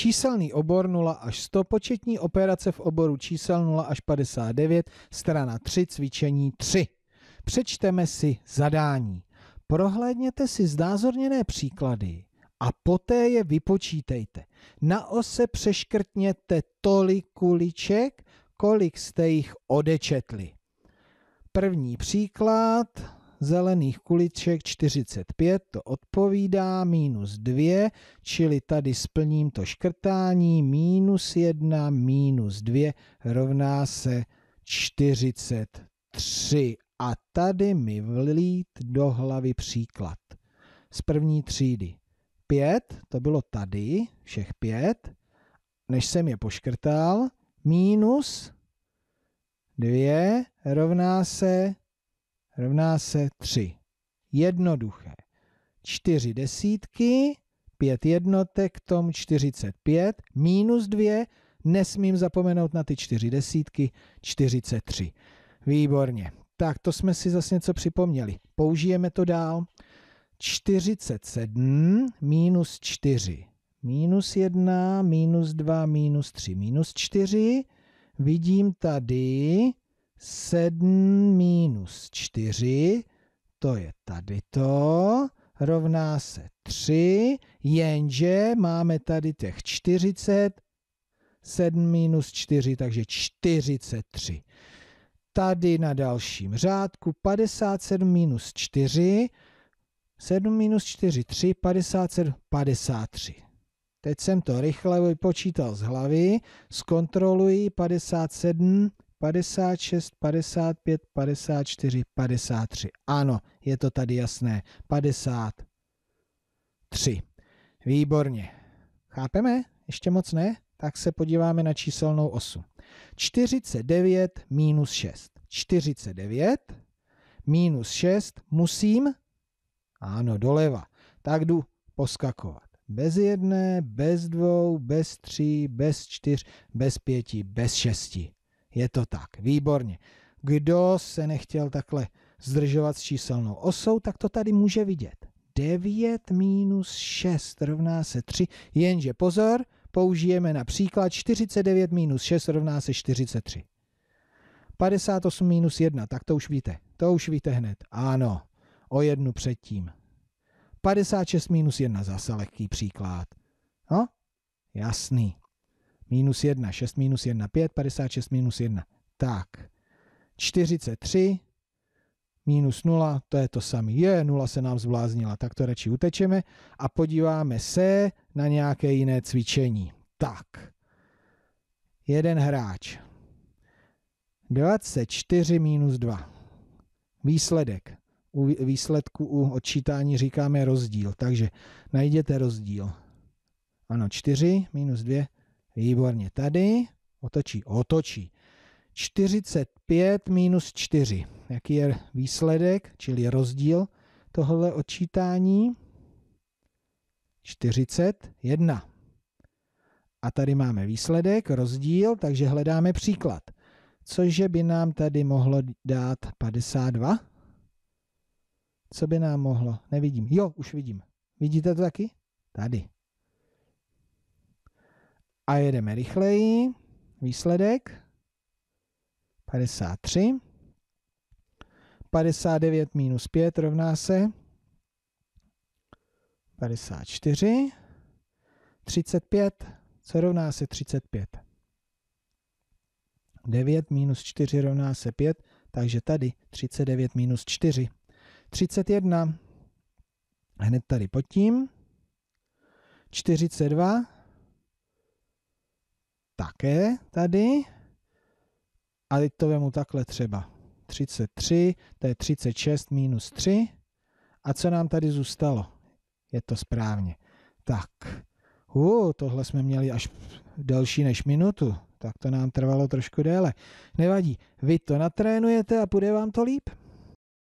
Číselný obor 0 až 100, početní operace v oboru čísel 0 až 59, strana 3, cvičení 3. Přečteme si zadání. Prohlédněte si znázorněné příklady a poté je vypočítejte. Na ose přeškrtněte tolik kuliček, kolik jste jich odečetli. První příklad zelených kuliček 45, to odpovídá minus 2, čili tady splním to škrtání, minus 1 minus 2 rovná se 43. A tady mi vlít do hlavy příklad z první třídy. 5, to bylo tady, všech 5, než jsem je poškrtal, minus 2 rovná se rovná se 3. Jednoduché. 4 desítky, 5 jednotek, tom 45, minus 2, nesmím zapomenout na ty 4 desítky, 43. Výborně. Tak to jsme si zase něco připomněli. Použijeme to dál. 47 minus 4. Minus 1, minus 2, minus 3, minus 4. Vidím tady 7 minus 4, to je tady to, rovná se 3, jenže máme tady těch 40, 7 minus 4, takže 43. Tady na dalším řádku 57 minus 4, 7 minus 4, 3, 57, 53. Teď jsem to rychle vypočítal z hlavy, zkontroluji 57 56, 55, 54, 53. Ano, je to tady jasné. 53. Výborně. Chápeme? Ještě moc ne? Tak se podíváme na číselnou osu. 49 minus 6. 49 minus 6 musím, ano, doleva, tak jdu poskakovat. Bez jedné, bez dvou, bez tří, bez čtyř, bez pěti, bez šesti. Je to tak, výborně. Kdo se nechtěl takhle zdržovat s číselnou osou, tak to tady může vidět. 9 minus 6 rovná se 3, jenže pozor, použijeme například 49 minus 6 rovná se 43. 58 minus 1, tak to už víte, to už víte hned. Ano, o jednu předtím. 56 minus 1, zase lehký příklad. No, jasný minus 1, 6 minus 1, 5, 56 minus 1. Tak, 43 minus 0, to je to samé. Je, 0 se nám zvláznila, tak to radši utečeme a podíváme se na nějaké jiné cvičení. Tak, jeden hráč. 24 minus 2. Výsledek. U výsledku u odčítání říkáme rozdíl, takže najděte rozdíl. Ano, 4 minus 2 Výborně, tady otočí, otočí. 45 minus 4. Jaký je výsledek, čili rozdíl tohle odčítání? 41. A tady máme výsledek, rozdíl, takže hledáme příklad. Cože by nám tady mohlo dát 52? Co by nám mohlo? Nevidím. Jo, už vidím. Vidíte to taky? Tady a jedeme rychleji. Výsledek 53. 59 minus 5 rovná se 54. 35, co rovná se 35? 9 minus 4 rovná se 5, takže tady 39 minus 4. 31, hned tady pod tím. 42, také tady. A teď to vemu takhle třeba. 33, to je 36 minus 3. A co nám tady zůstalo? Je to správně. Tak, U, tohle jsme měli až delší než minutu. Tak to nám trvalo trošku déle. Nevadí, vy to natrénujete a půjde vám to líp.